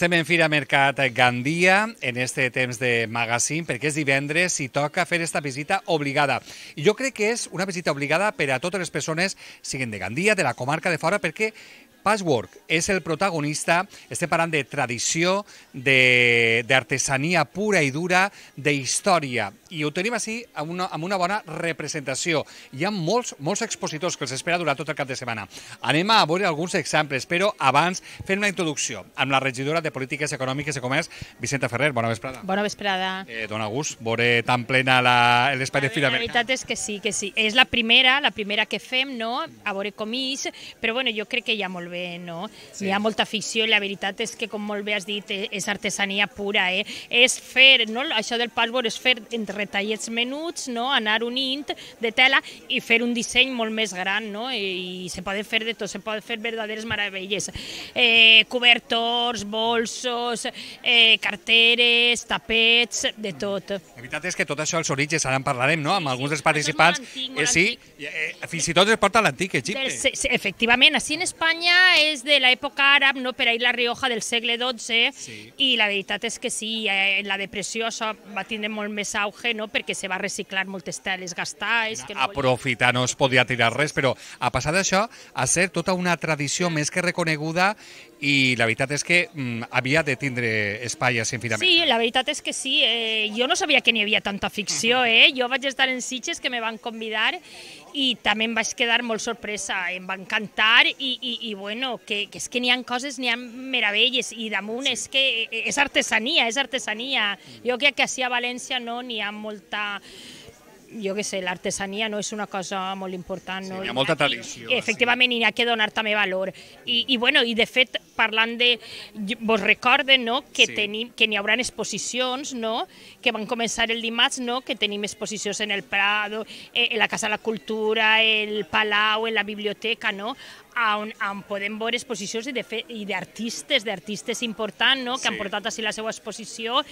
Estem en Fira Mercat Gandia, en este temps de magazine perquè és divendres i toca fer esta visita obligada. I jo crec que és una visita obligada per a totes les persones, siguin de Gandia, de la comarca de fora, perquè Passwork és el protagonista, estem parlant de tradició, d'artesania pura i dura, d'història, i ho tenim així amb una, amb una bona representació. Hi ha molts, molts expositors que els espera durant tot el cap de setmana. Anem a veure alguns exemples, però abans fem una introducció amb la regidora de de Polítiques Econòmiques i Comerç, Vicenta Ferrer, bona vesprada. Bona vesprada. Eh, dona gust veure tan plena l'espai de Fira La veritat és que sí, que sí. És la primera, la primera que fem, no?, a veure comís, però bueno, jo crec que hi ha molt bé, no? Sí. Hi ha molta afició i la veritat és que, com molt bé has dit, eh, és artesania pura, eh? És fer, no?, això del password és fer entre tallets menuts, no?, anar unint de tela i fer un disseny molt més gran, no?, i, i se poden fer de tot, se poden fer verdaderes meravelles. Eh, cobertors, bols, bolsos, eh, carteres, tapets, de tot. La veritat és que tot això als orígens, ara en parlarem, no?, amb sí, alguns dels participants. Molt antic, molt eh, sí, eh, fins i tot es porta a l'antic Egipte. Del, sí, efectivament, així en Espanya és de l'època àrab, no?, per ahir la Rioja del segle XII, sí. i la veritat és que sí, eh, la depressió això va tindre molt més auge, no?, perquè se va reciclar moltes teles gastades... Que no Aprofitar, no es podia tirar res, però a passar d'això, a ser tota una tradició més que reconeguda i la veritat és que mm, havia de tindre espai a Sinfinament. Sí, la veritat és que sí. Eh, jo no sabia que n'hi havia tanta ficció. Eh? Jo vaig estar en Sitges, que me van convidar, i també em vaig quedar molt sorpresa. Em va encantar i, i, i bueno, que, que és que n'hi ha coses, n'hi ha meravelles, i damunt sí. és que eh, és artesania, és artesania. Mm. Jo crec que així a València no n'hi ha molta jo que sé, l'artesania no és una cosa molt important. Sí, no? hi ha molta tradició. I, efectivament, sí. hi ha que donar també valor. I, i, bueno, i de fet, parlant de... Vos recorden no? que, sí. tenim, que n'hi haurà exposicions no? que van començar el dimarts, no? que tenim exposicions en el Prado, eh, en la Casa de la Cultura, el Palau, en la Biblioteca, no? on, on podem veure exposicions i d'artistes, d'artistes importants no? que sí. han portat així la seva exposició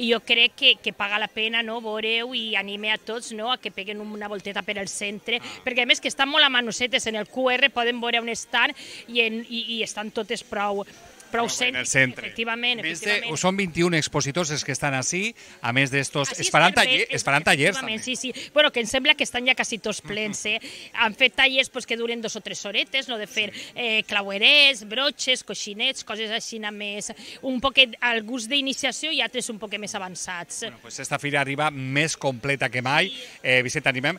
i jo crec que, que paga la pena no? veure-ho i anime a tots no? a que peguen una volteta per al centre, ah. perquè a més que estan molt a manosetes en el QR, poden veure on estan i, en, i, i estan totes prou, però ho centre. Efectivament, més de, De, són 21 expositors els que estan així, a més d'estos... Es faran, taller, es faran tallers, també. Sí, sí. Bueno, que em sembla que estan ja quasi tots plens, eh? Han fet tallers pues, que duren dos o tres horetes, no de fer eh, clauerers, broches, coixinets, coses així més... Un poquet al gust d'iniciació i altres un poquet més avançats. Bueno, pues esta fira arriba més completa que mai. Eh, Vicent, animem.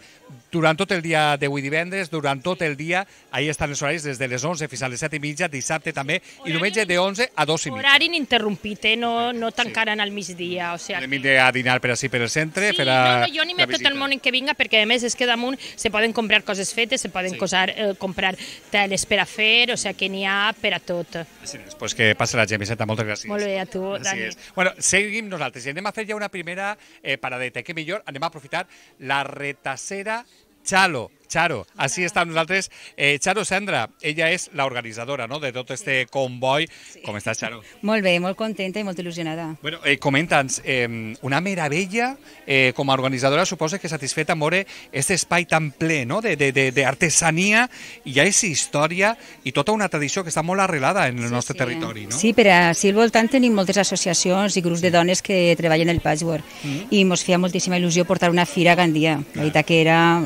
Durant tot el dia d'avui divendres, durant tot el dia, ahir estan els horaris des de les 11 fins a les 7 i mitja, dissabte també, i diumenge de 11 a 2 i mig. Horari ininterrompit, eh? no, no tancaran sí. al migdia. O sigui, Podem que... a dinar per així, per el centre, sí, per a... No, no, jo animo tot el món que vinga, perquè a més és que damunt se poden comprar coses fetes, se poden sí. cosar, eh, comprar teles per a fer, o sigui sea, que n'hi ha per a tot. Així és, pues que passa la Vicenta, moltes gràcies. Molt bé, a tu, gràcies. Dani. És. Bueno, seguim nosaltres i anem a fer ja una primera eh, paradeta, que millor anem a aprofitar la retacera Chalo, Charo, así estamos nosotros. nosaltres. Eh, Charo Sandra, ella és organizadora no, de tot este convoy. Sí. Com estás, Charo? Muy bé, molt contenta i molt ilusionada. Bueno, eh, comentan, eh, una meravella eh, com a supongo suposa que satisfeta more este spy tan ple no, d'artesania i ja és història i tota una tradició que està molt arrelada en el sí, nostre sí. territori. No? Sí, pero así al voltant tenim moltes associacions i grups de dones que treballen el patchwork mm -hmm. i mos feia moltíssima il·lusió portar una fira a Gandia. La veritat que era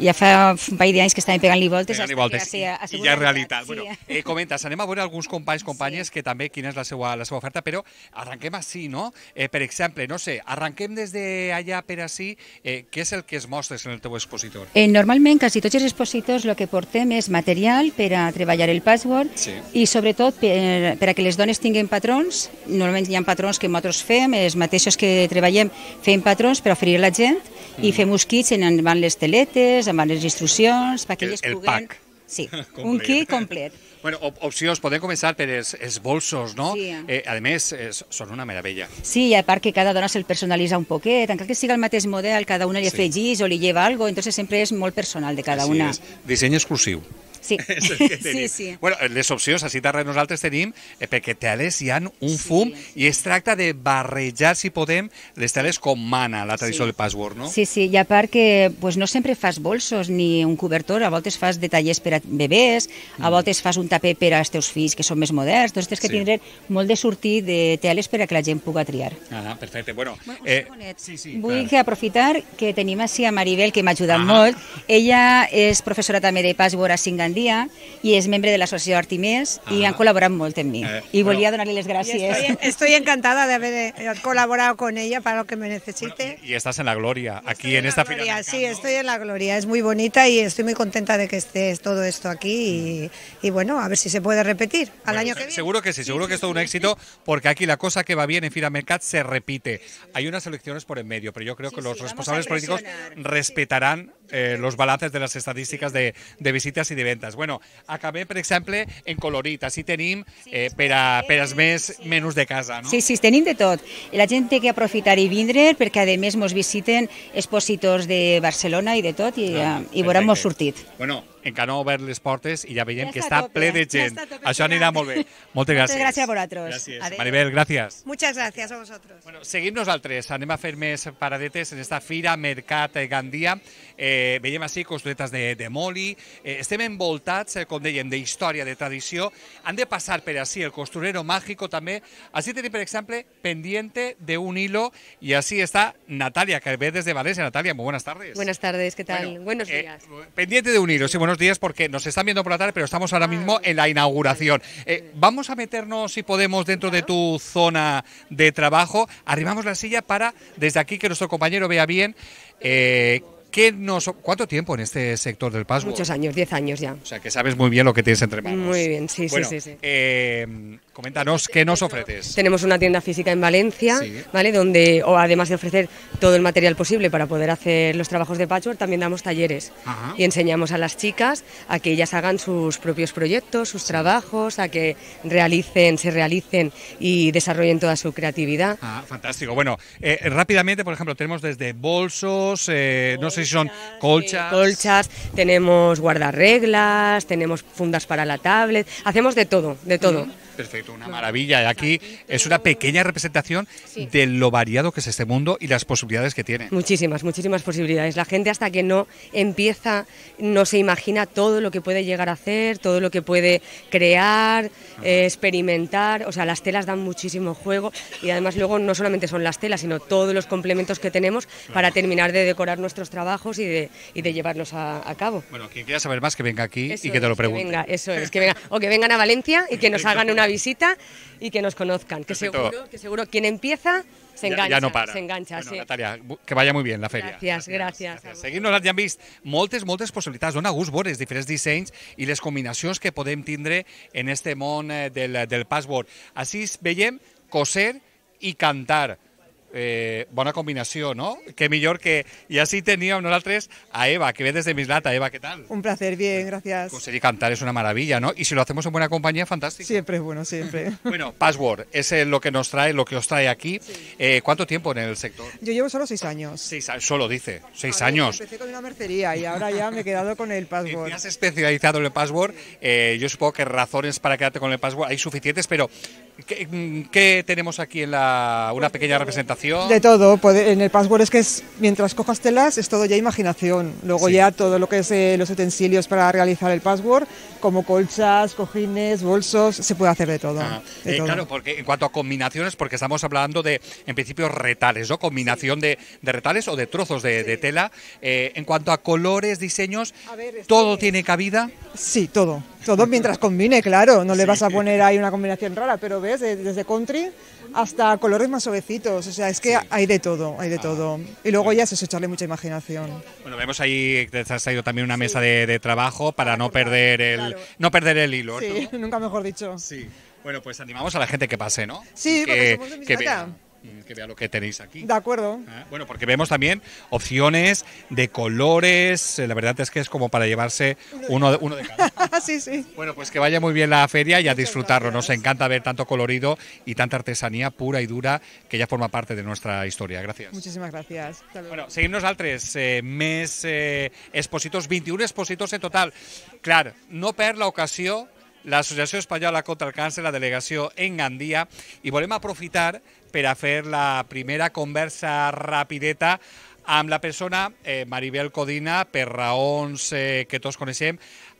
ja fa un parell d'anys que estàvem pegant-li voltes. Pegant-li voltes, sí, ja, i ja és realitat. Sí. Bueno, eh, comentes, anem a veure alguns companys, companyes, sí. que també quina és la seva, la seva oferta, però arrenquem així, no? Eh, per exemple, no sé, arrenquem des d'allà per així, eh, què és el que es mostres en el teu expositor? Eh, normalment, quasi tots els expositors el que portem és material per a treballar el password sí. i sobretot per, per a que les dones tinguin patrons, normalment hi ha patrons que nosaltres fem, els mateixos que treballem fem patrons per oferir a la gent mm. i fem uns kits en van les teletes, amb les instruccions perquè el, elles el puguen... Pack. Sí, complet. un kit complet. Bueno, op opcions, podem començar per els, els bolsos, no? Sí. Eh, a més, són una meravella. Sí, i a part que cada dona se'l personalitza un poquet, encara que siga el mateix model, cada una li sí. afegís o li lleva algo, entonces sempre és molt personal de cada Així una. És. Disseny exclusiu. Sí. és el que tenim. Sí, sí. Bueno, eh, les opcions, a Citarra nosaltres tenim eh, perquè teles hi han un sí. fum i es tracta de barrejar, si podem, les teles com mana la tradició sí. del password, no? Sí, sí, i a part que pues, no sempre fas bolsos ni un cobertor, a voltes fas detallers per a bebès, mm. a voltes fas un taper per als teus fills que són més moderns, doncs tens que sí. tindre molt de sortir de teles per a que la gent puga triar. Ah, perfecte. Bueno, bueno eh, sí, sí, vull clar. que aprofitar que tenim així a Maribel, que m'ha ajudat ah. molt. Ella és professora també de password a Singan día y es miembro de la sociedad Artimés y ah. han colaborado mucho en mí. Eh, y a donarles gracias gracias. Estoy, encantada de haber eh, colaborado con ella para lo que me necesite. y, estás en la gloria, aquí en, esta gloria, Sí, estoy en la gloria, es muy bonita y estoy muy contenta de que estés todo esto aquí y, mm. bueno, a ver si se puede repetir al año que viene. Seguro que sí, seguro que es todo un éxito porque aquí la cosa que va bien en Mercat se repite. Hay unas elecciones por en medio, pero yo creo que los responsables políticos respetarán eh, los balances de las estadísticas de, de visitas y de ventas. contentes. Bueno, acabem, per exemple, en colorit. Així tenim eh, per, a, per als més menús de casa, no? Sí, sí, tenim de tot. La gent té que aprofitar i vindre perquè, a més, ens visiten expositors de Barcelona i de tot i, ah, eh, i veurem molt sortit. Bueno, encara no ha obert les portes i ja veiem ja que està ple de gent. Ja tope, Això anirà molt bé. Moltes gràcies. Moltes gràcies a vosaltres. Gràcies. Adeu. Maribel, gràcies. Moltes gràcies a vosaltres. Bueno, seguim nosaltres. Anem a fer més paradetes en esta fira Mercat Gandia. Eh, veiem així costuretes de, de moli. Eh, estem envoltats, eh, com dèiem, de història, de tradició. Han de passar per així el costurero màgico també. Així tenim, per exemple, pendiente de un hilo i així està Natalia, que ve des de València. Natalia, molt bones tardes. Bones tardes, què tal? Bueno, Buenos eh, días. Eh, pendiente de un hilo, sí, bueno, días porque nos están viendo por la tarde, pero estamos ahora mismo en la inauguración. Eh, vamos a meternos, si podemos, dentro de tu zona de trabajo. Arribamos la silla para, desde aquí, que nuestro compañero vea bien. Eh, ¿Qué ¿Cuánto tiempo en este sector del password? Muchos años, 10 años ya. O sea, que sabes muy bien lo que tienes entre manos. Muy bien, sí, sí, sí. sí. Em, coméntanos, ¿qué nos ofreces? Tenemos una tienda física en Valencia, ¿vale? Donde, además de ofrecer todo el material posible para poder hacer los trabajos de patchwork, también damos talleres y enseñamos a las chicas a que ellas hagan sus propios proyectos, sus trabajos, a que realicen, se realicen y desarrollen toda su creatividad. Ah, fantástico. Bueno, eh, rápidamente, por ejemplo, tenemos desde bolsos, eh, no sé son colchas. colchas, tenemos guardarreglas, tenemos fundas para la tablet, hacemos de todo, de todo. Perfecto, una maravilla. Y aquí es una pequeña representación de lo variado que es este mundo y las posibilidades que tiene. Muchísimas, muchísimas posibilidades. La gente hasta que no empieza, no se imagina todo lo que puede llegar a hacer, todo lo que puede crear, eh, experimentar. O sea, las telas dan muchísimo juego y además luego no solamente son las telas, sino todos los complementos que tenemos para terminar de decorar nuestros trabajos y de, y llevarlos a, cabo. Bueno, quien quiera saber más que venga aquí y que te lo pregunte. eso es, que venga. O que vengan a Valencia y que nos hagan una visita y que nos conozcan, que seguro, que seguro quien empieza se engancha. Ya, ya no para. engancha, bueno, sí. Natalia, que vaya muy bien la feria. Gracias, gracias. gracias. gracias. nos ya han visto moltes, moltes possibilitats. Dona gust veure els diferents dissenys i les combinacions que podem tindre en este món eh, del, del password. Així veiem coser i cantar. Eh, buena combinación, no? Qué mejor que... Y así tenía, tres a Eva, que ve desde Mislata. Eva, ¿qué tal? Un placer, bien, gracias. Conseguir cantar es una maravilla, ¿no? Y si lo hacemos en buena compañía, fantástico. Siempre es bueno, siempre. bueno, Password, es lo que nos trae, lo que os trae aquí. Eh, ¿Cuánto tiempo en el sector? Yo llevo solo seis años. Seis solo dice, seis años. Empecé con una mercería y ahora ya me he quedado con el Password. has especializado en el Password. Eh, yo supongo que razones para quedarte con el Password hay suficientes, pero ¿Qué, tenemos aquí en la, una pues, pequeña eh, representación? De todo. Pues, en el password es que mientras cojas telas es todo ya imaginación. Luego ya todo lo que es eh, los utensilios para realizar el password, como colchas, cojines, bolsos, se puede hacer de ah, eh, todo. Claro, porque en cuanto a combinaciones, porque estamos hablando de, en principio, retales, ¿no? Combinación de, de retales o de trozos de, tela. en cuanto a colores, diseños, ¿todo tiene cabida? Sí, todo. Todo mientras combine, claro. No le vas a poner ahí una combinación rara, pero ves, eh, desde country hasta colores más suavecitos, o sea, es que hay de todo, hay de ah. todo. Y luego ya es eso, echarle mucha imaginación. Bueno, vemos ahí que te has traído también una mesa de, trabajo para no perder el, no perder el hilo. Sí, nunca mejor dicho. Sí. Bueno, pues animamos a la gente que pase, ¿no? Sí, que, porque somos de que vea lo que tenéis aquí. De acuerdo. Ah, bueno, porque vemos también opciones de colores, eh, la verdad es que es como para llevarse uno de, uno cada. sí, sí. Bueno, pues que vaya muy bien la feria y a disfrutarlo. Nos encanta ver tanto colorido y tanta artesanía pura y dura que ya forma parte de nuestra historia. Gracias. Muchísimas gracias. Bueno, seguimos al 3. Eh, mes eh, expositos, 21 expositos en total. Claro, no perder la ocasión l'Associació Espanyola contra el Càncer, la delegació en Gandia, i volem aprofitar per a fer la primera conversa rapideta amb la persona, eh, Maribel Codina, per raons eh, que tots coneixem,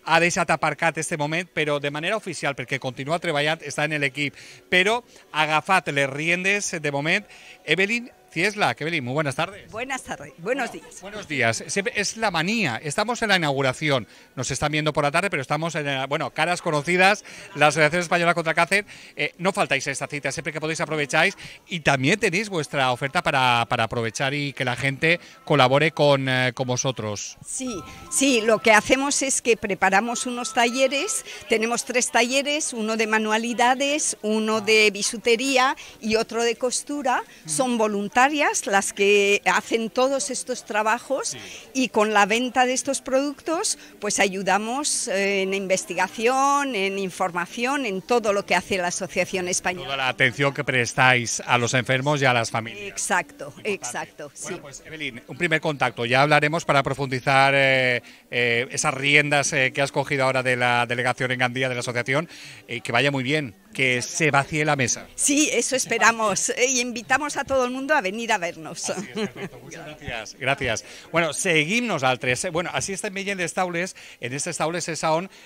ha deixat aparcat este moment, però de manera oficial, perquè continua treballant, està en l'equip, però ha agafat les riendes de moment. Evelyn Ciesla, Kevin, muy buenas tardes. Buenas tardes, buenos días. Buenos días. Es la manía, estamos en la inauguración, nos están viendo por la tarde, pero estamos en, eh, bueno, caras conocidas, la Asociación Española contra Cáceres, Cáncer. Eh, no faltáis a esta cita, siempre que podéis aprovecháis y también tenéis vuestra oferta para, aprovechar y que la gente colabore con, eh, con vosotros. Sí, sí, lo que hacemos es que preparamos unos talleres, tenemos tres talleres, uno de manualidades, uno de bisutería y otro de costura, son voluntarios las que hacen todos estos trabajos y con la venta de estos productos pues ayudamos eh, en investigación, en información, en todo lo que hace la Asociación Española. Toda la atención que prestáis a los enfermos y a las familias. Exacto, exacto. Bueno, pues Evelyn, un primer contacto. Ya hablaremos para profundizar eh, eh, esas riendas que has cogido ahora de la delegación en Gandía de la Asociación. que vaya muy bien que se vacíe la mesa. Sí, eso esperamos. Y e invitamos a todo el mundo a venir a vernos. Muchas gracias. Gracias. Bueno, seguimos al 13. Bueno, así está en Millén de estables En este Estaules de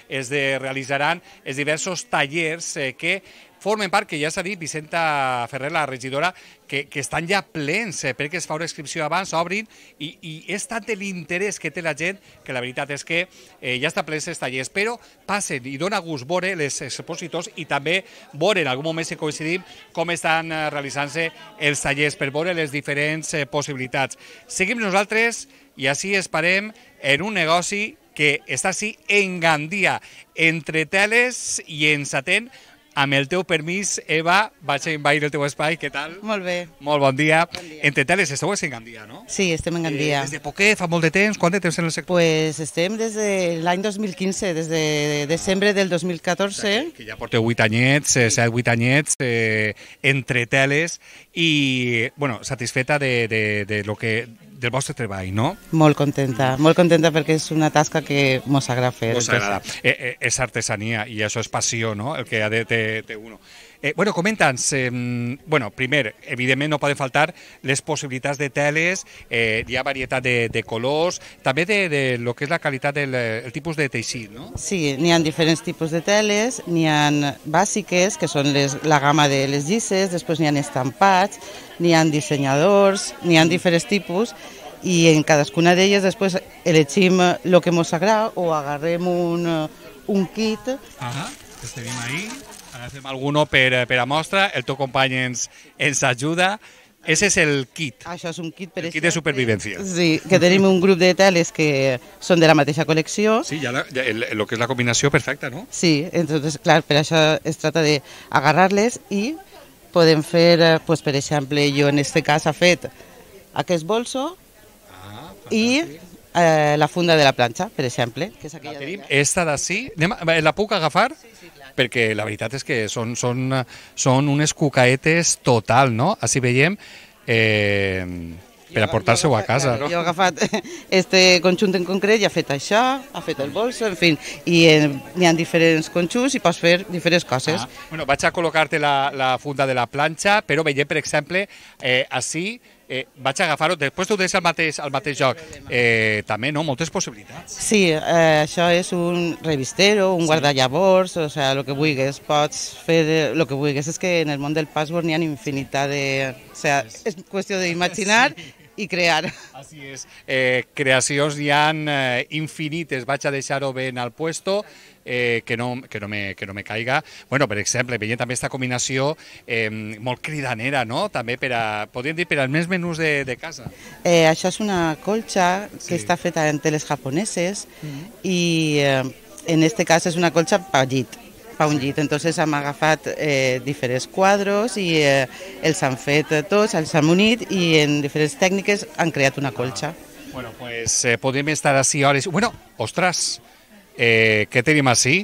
es de, realizarán es diversos talleres... Eh, que formen part, que ja s'ha dit, Vicenta Ferrer, la regidora, que, que estan ja plens eh, perquè es fa una inscripció abans, obrin, i, i és tant l'interès que té la gent que la veritat és que eh, ja està plens els tallers, però passen i dona gust veure les expositors i també veure en algun moment si coincidim com estan eh, realitzant-se els tallers per veure les diferents eh, possibilitats. Seguim nosaltres i així esperem en un negoci que està així en Gandia, entre teles i en Satén, amb el teu permís, Eva, vaig a invair el teu espai, què tal? Molt bé. Molt bon dia. Bon dia. Entre Tetales esteu en Gandia, no? Sí, estem en eh, Gandia. Eh, des de poquet, fa molt de temps, quant de temps en el sector? Pues estem des de l'any 2015, des de desembre del 2014. Que ja porteu 8 anyets, eh, sí. 7-8 anyets, eh, entre teles, i, bueno, satisfeta de, de, de, lo que, del vostre treball, no? Molt contenta, molt contenta perquè és una tasca que mos agrada fer. Mos agrada. Eh, eh, és artesania i això és passió, no?, el que ha de té, té uno. Eh, bueno, comenta'ns, eh, bueno, primer, evidentment no poden faltar les possibilitats de teles, eh, hi ha varietat de, de colors, també de, de lo que és la qualitat del el tipus de teixit, no? Sí, n'hi ha diferents tipus de teles, n'hi ha bàsiques, que són les, la gamma de les llisses, després n'hi ha estampats, n'hi ha dissenyadors, n'hi ha mm. diferents tipus, i en cadascuna d'elles després elegim el que ens agrada o agarrem un, un kit. Ahà, que estem ahí fem alguno per, eh, per a mostra, el teu company ens, ens ajuda. Ese és el kit. Això és un kit, per el kit de supervivència. Sí, que tenim un grup de teles que són de la mateixa col·lecció. Sí, ja, la, ja el, el, que és la combinació perfecta, no? Sí, entonces, clar, per això es tracta d'agarrar-les i podem fer, eh, pues, per exemple, jo en este cas ha fet aquest bolso ah, i eh, la funda de la planxa, per exemple. Que és aquella la tenim, esta d'ací. Eh, la puc agafar? Sí, sí, clar perquè la veritat és que són, són, són unes cucaetes total, no? Així veiem... Eh, per aportar-se-ho a casa. No? Jo he agafat este conjunt en concret i ha fet això, ha fet el bolso, en fi, i eh, n'hi ha diferents conjunts i pots fer diferents coses. Ah. Bueno, vaig a col·locar-te la, la funda de la planxa, però veiem, per exemple, eh, així, Eh, vaig agafar-ho, després tu deies al mateix, al mateix joc, eh, també, no?, moltes possibilitats. Sí, eh, això és un revistero, un sí. guardallavors, o sea, el que vulguis, pots fer el que vulguis, és que en el món del password n'hi ha infinitat de... O sea, és qüestió d'imaginar sí i crear. Així és. Eh, creacions n'hi ha eh, infinites, vaig a deixar-ho ben al puesto, eh, que, no, que, no me, que no me caiga. Bueno, per exemple, veient també aquesta combinació eh, molt cridanera, no? També per a, podríem dir, per als més menús de, de casa. Eh, això és una colxa sí. que està feta en teles japoneses mm -hmm. i eh, en este cas és una colxa pa llit fa un llit. Entonces hem agafat eh, diferents quadros i eh, els han fet tots, els han unit i en diferents tècniques han creat una ah. colxa. Ah. Bueno, pues eh, podem estar així hores... Bueno, ostres, Eh, què tenim així?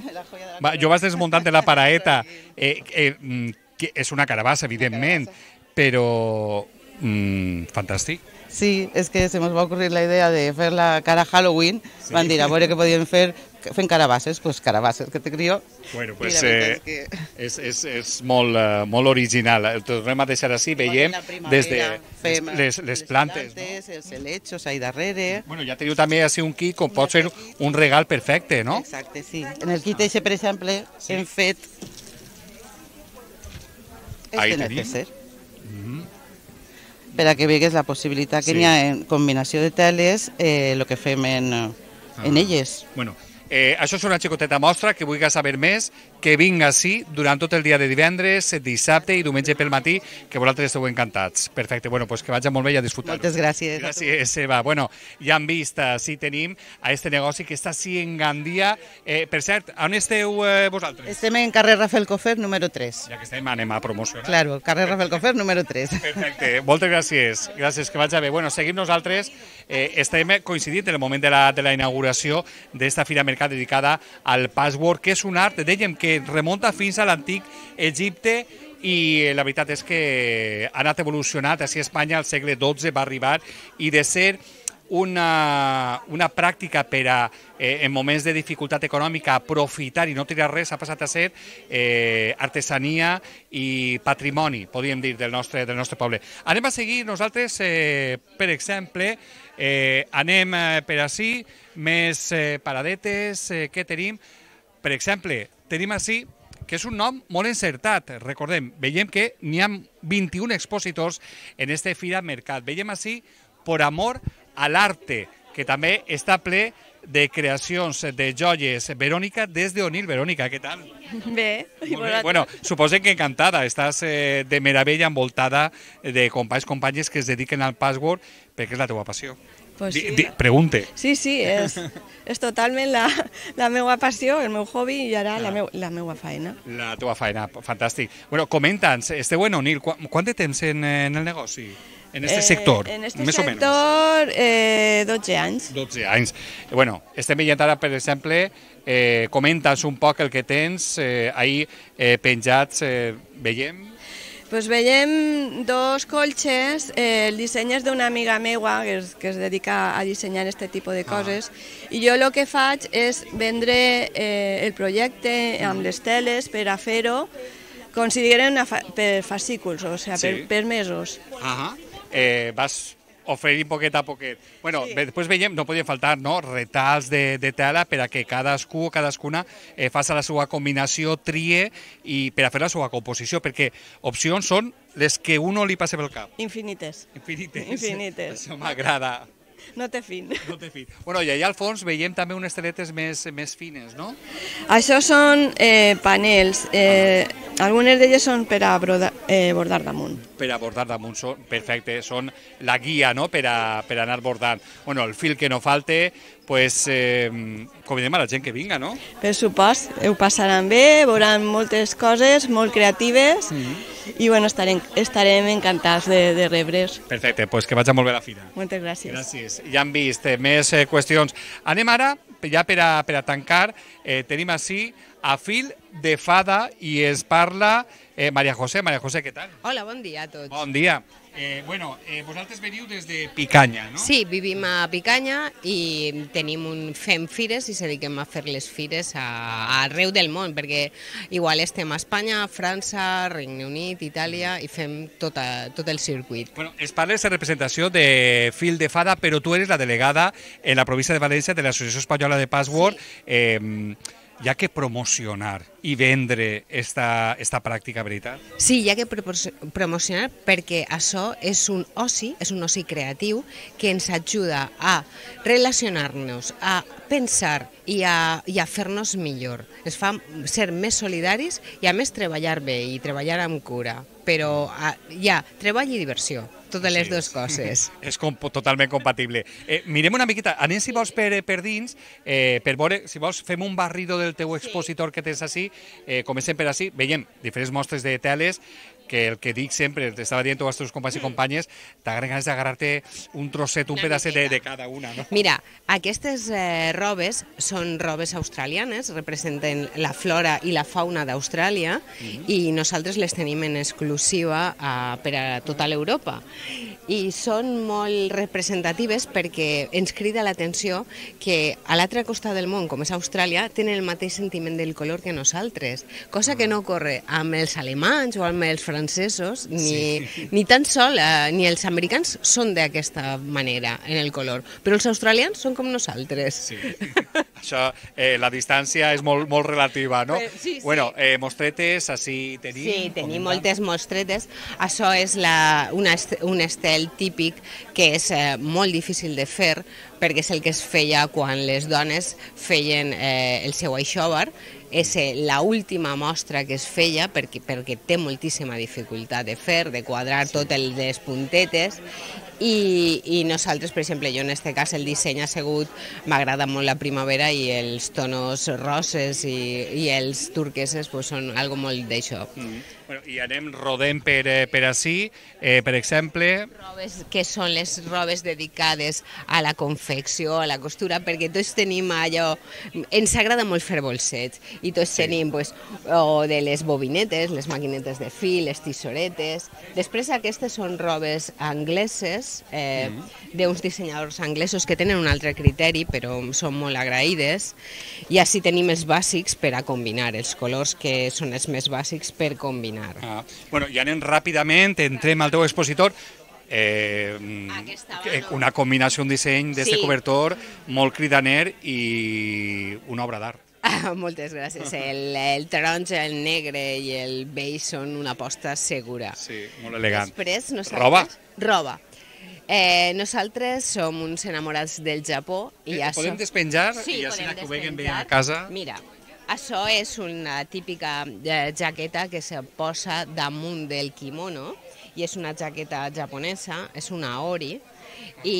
Va, jo vas desmuntant de la paraeta. Eh, eh, mm, que és una carabassa, evidentment, una carabassa. però mm, fantàstic. Sí, és que se nos va a la idea de fer la cara Halloween. Sí. Van dir, a veure què podíem fer, fent carabasses, pues carabasses que te crió. Bueno, pues, eh, és, que... és, és, és molt, eh, molt original. El tornem a deixar així, veiem des de les, les, les plantes, plantes no? els helechos ahí darrere... Bueno, ja teniu també així un kit com pot ser un regal perfecte, no? Exacte, sí. En el kit eixe, per exemple, sí. hem fet... Ahí este necesser. Mm -hmm per a que vegues la possibilitat que sí. n'hi ha en combinació de teles eh, el que fem en, ah. en elles. Bueno, Eh, això és una xicoteta mostra que vull saber més que vinga així durant tot el dia de divendres, dissabte i diumenge pel matí, que vosaltres esteu encantats. Perfecte, bueno, pues que vagi molt bé i a disfrutar. Moltes gràcies. Gràcies, Eva. Bueno, ja hem vist, sí tenim a este negoci que està sí en Gandia. Eh, per cert, on esteu eh, vosaltres? Estem en carrer Rafael Cofer, número 3. Ja que estem, anem a promocionar. Claro, carrer Rafael Cofer, número 3. Perfecte, moltes gràcies. Gràcies, que vagi bé. Bueno, seguim nosaltres. Eh, estem coincidint en el moment de la, de la inauguració d'esta fira mercat dedicada al password, que és un art, dèiem que que eh, remunta fins a l'antic Egipte i eh, la veritat és que ha anat evolucionat. Així a Espanya al segle XII va arribar i de ser una, una pràctica per a, eh, en moments de dificultat econòmica, aprofitar i no tirar res, ha passat a ser eh, artesania i patrimoni, podríem dir, del nostre, del nostre poble. Anem a seguir nosaltres, eh, per exemple, eh, anem eh, per ací, més eh, paradetes, eh, que tenim? Per exemple, tenim així que és un nom molt encertat. Recordem, veiem que n'hi ha 21 expositors en este Fira Mercat. Veiem així Por amor a l'arte, que també està ple de creacions, de joies. Verònica, des de Onil. Verònica, què tal? Bé. bé. Bueno, suposem que encantada. Estàs eh, de meravella envoltada de companys, companyes que es dediquen al password perquè és la teva passió. Pues di, sí. Di, pregunte. Sí, sí, és, és totalment la, la meva passió, el meu hobby i ara ah. la, meu, la meva feina. La teva feina, fantàstic. Bueno, comenta'ns, esteu en Onil, quant, quant de temps en, en el negoci? En este eh, sector, en este més sector, o menys? Eh, 12 anys. 12 anys. Bueno, estem veient ara, per exemple, eh, comenta'ns un poc el que tens eh, ahir eh, penjats, eh, veiem pues veiem dos colxes, eh, el disseny és d'una amiga meua que es, que es dedica a dissenyar aquest tipus de ah. coses ah. i jo el que faig és vendre eh, el projecte amb mm. les teles per a fer-ho consideren fa per fascículs, o sigui, sea, sí. per, per mesos. Ah eh, vas oferint poquet a poquet. Bueno, sí. després veiem, no podien faltar no? retals de, de tela per a que cadascú o cadascuna eh, faci la seva combinació, trie i per a fer la seva composició, perquè opcions són les que uno li passe pel cap. Infinites. Infinites. Infinites. Això m'agrada no té fin. No té fin. Bueno, i allà al fons veiem també unes teletes més, més fines, no? Això són eh, panels. Eh, algunes d'elles són per a broda, eh, bordar damunt. Per a bordar damunt, són, perfecte. Són la guia no? per, a, per anar bordant. Bueno, el fil que no falte, pues, eh, convidem a la gent que vinga, no? Per supost, ho passaran bé, veuran moltes coses molt creatives mm -hmm i bueno, estarem, estarem encantats de, de rebre's. Perfecte, doncs pues que vaja molt bé la fira. Moltes gràcies. Gràcies. Ja hem vist eh, més eh, qüestions. Anem ara, ja per a, per a tancar, eh, tenim així a fil de fada i es parla eh, Maria José. Maria José, què tal? Hola, bon dia a tots. Bon dia. Eh, bueno, eh, vosaltres veniu des de Picanya, no? Sí, vivim a Picanya i tenim un, fem fires i dediquem a fer les fires a, a arreu del món, perquè igual estem a Espanya, França, Regne Unit, Itàlia mm. i fem tot, a, tot el circuit. Bueno, es parla de representació de Fil de Fada, però tu eres la delegada en la província de València de l'Associació Espanyola de Password. Sí. Eh, hi ha que promocionar i vendre esta, esta pràctica, veritat? Sí, hi ha que promocionar perquè això és un oci, és un oci creatiu que ens ajuda a relacionar-nos, a pensar i a, i a fer-nos millor. Es fa ser més solidaris i a més treballar bé i treballar amb cura però hi ah, ha treball i diversió totes les sí, dues coses. És com, totalment compatible. Eh, mirem una miqueta, anem si vols per, eh, per dins, eh, per veure, si vols fem un barrido del teu expositor que tens així, eh, comencem per així, veiem diferents mostres de teles, que el que dic sempre, t'estava dient tots els teus companys i companyes, t'agraden ganes d'agarrar-te un trosset, un pedacet de, de cada una, no? Mira, aquestes eh, robes són robes australianes, representen la flora i la fauna d'Austràlia mm -hmm. i nosaltres les tenim en exclusiva a, per a tota l'Europa. I són molt representatives perquè ens crida l'atenció que a l'altre costat del món, com és Austràlia, tenen el mateix sentiment del color que nosaltres, cosa que ah. no ocorre amb els alemanys o amb els francesos francesos ni, sí. ni tan sol eh, ni els americans són d'aquesta manera en el color, però els australians són com nosaltres. Sí. Això, eh, la distància és molt, molt relativa, no? Eh, sí, sí. Bueno, eh, mostretes, així tenim... Sí, tenim moltes mostretes. Això és la, una, un estel típic que és eh, molt difícil de fer perquè és el que es feia quan les dones feien eh, el seu aixòvar és eh, la última mostra que es feia perquè, perquè té moltíssima dificultat de fer, de quadrar sí. tot el, les puntetes i, i nosaltres, per exemple, jo en aquest cas el disseny ha sigut, m'agrada molt la primavera i els tonos roses i, i els turqueses pues, són algo molt d'això. Mm -hmm. Bueno, I anem rodent per, eh, per ací, eh, per exemple... Robes, que són les robes dedicades a la confecció, a la costura, perquè tots tenim allò... Ens agrada molt fer bolsets, i tots sí. tenim pues, o de les bobinetes, les maquinetes de fil, les tisoretes... Després aquestes són robes angleses, eh, mm -hmm. d'uns dissenyadors anglesos que tenen un altre criteri, però són molt agraïdes, i així tenim els bàsics per a combinar, els colors que són els més bàsics per combinar caminar. Ah, bueno, i anem ràpidament, entrem al teu expositor. Eh, eh una combinació, un disseny d'aquest sí. cobertor molt cridaner i una obra d'art. Ah, moltes gràcies. El, el taronja, el negre i el beige són una aposta segura. Sí, molt elegant. Després, nosaltres... Roba. Roba. Eh, nosaltres som uns enamorats del Japó i eh, ja podem som... despenjar sí, i ja podem que ho veguen bé a casa. Mira, això és una típica eh, jaqueta que se posa damunt del kimono i és una jaqueta japonesa, és una ori, i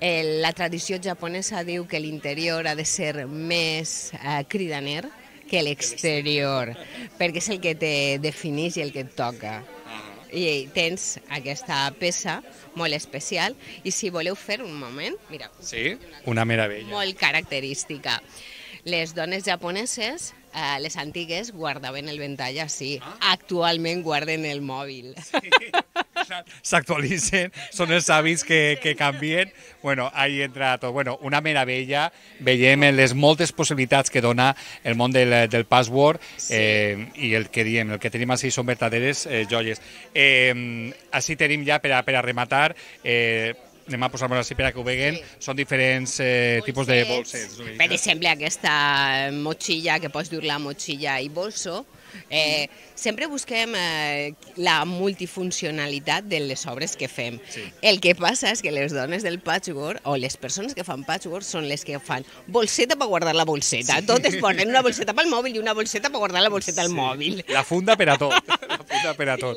eh, la tradició japonesa diu que l'interior ha de ser més eh, cridaner que l'exterior, perquè és el que te defineix i el que et toca. I tens aquesta peça molt especial i si voleu fer un moment, mira. Sí, una meravella. Molt característica les dones japoneses, eh, les antigues, guardaven el ventall així. Ah. Actualment guarden el mòbil. Sí. S'actualitzen, són els hàbits que, que canvien. Bueno, ahí entra tot. Bueno, una meravella, veiem les moltes possibilitats que dona el món del, del password eh, i el que diem, el que tenim així són verdaderes eh, joies. Eh, així tenim ja, per a, per a rematar, eh, a posar-me així per a que ho veguen, sí. són diferents eh, bolsets. tipus de bolsets. Per exemple, aquesta motxilla, que pots dur la motxilla i bolso, Eh, sempre busquem eh, la multifuncionalitat de les obres que fem. Sí. El que passa és que les dones del patchwork o les persones que fan patchwork són les que fan bolseta per guardar la bolseta. Sí. Totes porten una bolseta pel mòbil i una bolseta per guardar la bolseta sí. al mòbil. La funda per a tot. punta per a tot.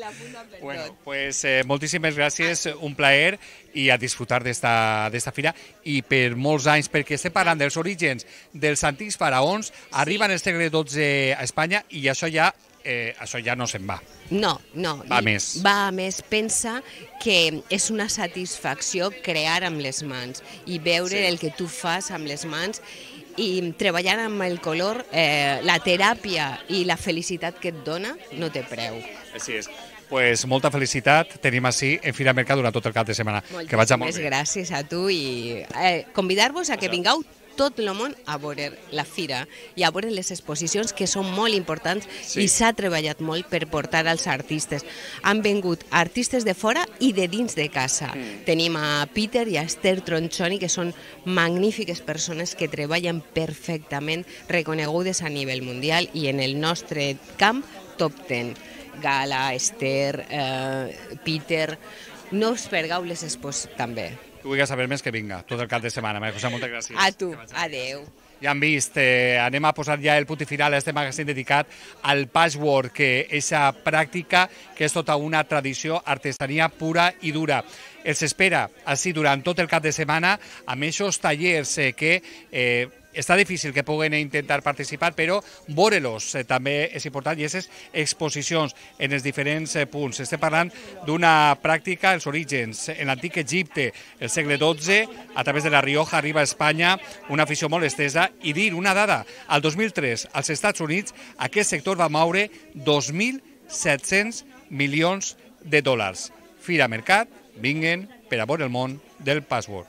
Per bueno, tot. pues, eh, moltíssimes gràcies, un plaer i a disfrutar d'esta fira i per molts anys, perquè estem parlant dels orígens dels antics faraons, sí. arriben els segle XII a Espanya i això ja eh, això ja no se'n va. No, no. Va a més. Va a més. Pensa que és una satisfacció crear amb les mans i veure sí. el que tu fas amb les mans i treballant amb el color, eh, la teràpia i la felicitat que et dona no té preu. Així és. Pues molta felicitat, tenim així en Fira Mercat durant tot el cap de setmana. Moltes que vagi molt bé. gràcies a tu i eh, convidar-vos a que vingueu tot el món a veure la fira i a veure les exposicions que són molt importants sí. i s'ha treballat molt per portar als artistes. Han vengut artistes de fora i de dins de casa. Mm. Tenim a Peter i a Esther Tronchoni, que són magnífiques persones que treballen perfectament, reconegudes a nivell mundial i en el nostre camp top 10. Gala, Esther, eh, Peter... No us pergueu les expos també tu vull saber més que vinga, tot el cap de setmana. Maria José, moltes gràcies. A tu, adeu. Ja han vist, eh, anem a posar ja el punt final a este magazín dedicat al patchwork, que és la pràctica que és tota una tradició, artesania pura i dura els espera així durant tot el cap de setmana amb aquests tallers eh, que eh, està difícil que puguin intentar participar, però vore los eh, també és important i aquestes exposicions en els diferents eh, punts. Estem parlant d'una pràctica, els orígens, en l'antic Egipte, el segle XII, a través de la Rioja, arriba a Espanya, una afició molt estesa, i dir una dada, al 2003, als Estats Units, aquest sector va moure 2.700 milions de dòlars. Fira Mercat, vinguen per a veure el món del password.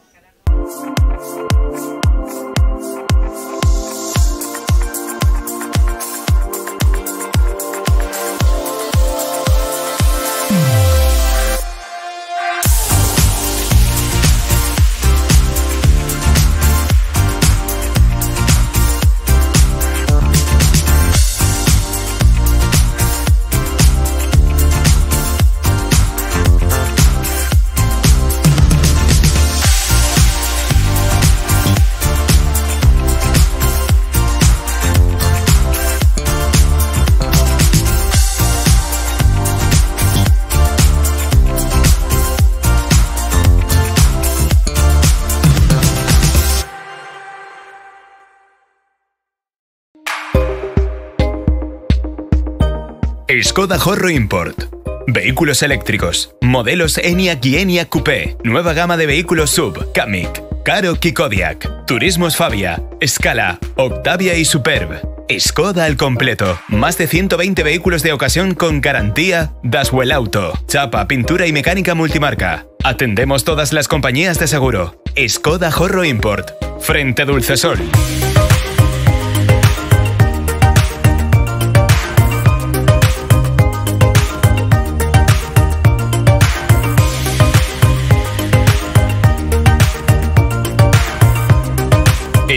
Skoda Horro Import. Vehículos eléctricos. Modelos Enia y ENIAC Coupé. Nueva gama de vehículos Sub, Kamiq, Caro, Kikodiak, Turismos Fabia, Scala, Octavia y Superb. Skoda al completo. Más de 120 vehículos de ocasión con garantía Daswell Auto. Chapa, pintura y mecánica multimarca. Atendemos todas las compañías de seguro. Skoda Horro Import. Frente Dulcesol.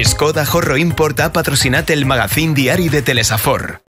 Skoda Horro Importa, patrocinate el magazine diario de Telesafor.